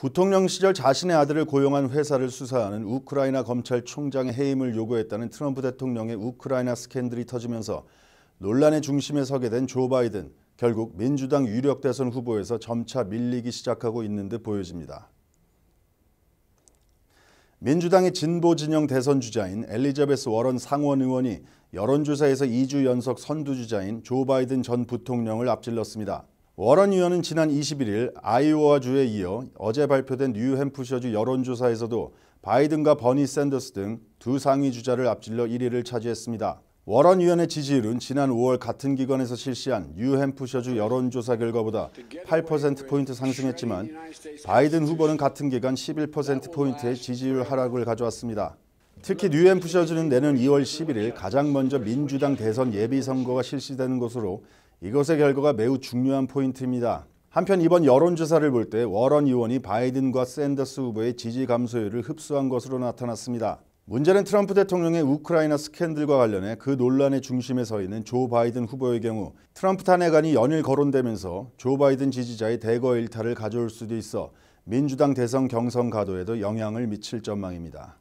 부통령 시절 자신의 아들을 고용한 회사를 수사하는 우크라이나 검찰총장의 해임을 요구했다는 트럼프 대통령의 우크라이나 스캔들이 터지면서 논란의 중심에 서게 된 조 바이든 결국 민주당 유력 대선 후보에서 점차 밀리기 시작하고 있는 듯 보여집니다. 민주당의 진보 진영 대선 주자인 엘리자베스 워런 상원 의원이 여론조사에서 2주 연속 선두 주자인 조 바이든 전 부통령을 앞질렀습니다. 워런 위원은 지난 21일 아이오와주에 이어 어제 발표된 뉴햄프셔주 여론조사에서도 바이든과 버니 샌더스 등 두 상위 주자를 앞질러 1위를 차지했습니다. 워런 위원의 지지율은 지난 5월 같은 기관에서 실시한 뉴햄프셔주 여론조사 결과보다 8%포인트 상승했지만 바이든 후보는 같은 기간 11%포인트의 지지율 하락을 가져왔습니다. 특히 뉴햄프셔주는 내년 2월 11일 가장 먼저 민주당 대선 예비선거가 실시되는 것으로 이것의 결과가 매우 중요한 포인트입니다. 한편 이번 여론조사를 볼 때 워런 의원이 바이든과 샌더스 후보의 지지 감소율을 흡수한 것으로 나타났습니다. 문제는 트럼프 대통령의 우크라이나 스캔들과 관련해 그 논란의 중심에 서 있는 조 바이든 후보의 경우 트럼프 탄핵안이 연일 거론되면서 조 바이든 지지자의 대거 일탈을 가져올 수도 있어 민주당 대선 경선 가도에도 영향을 미칠 전망입니다.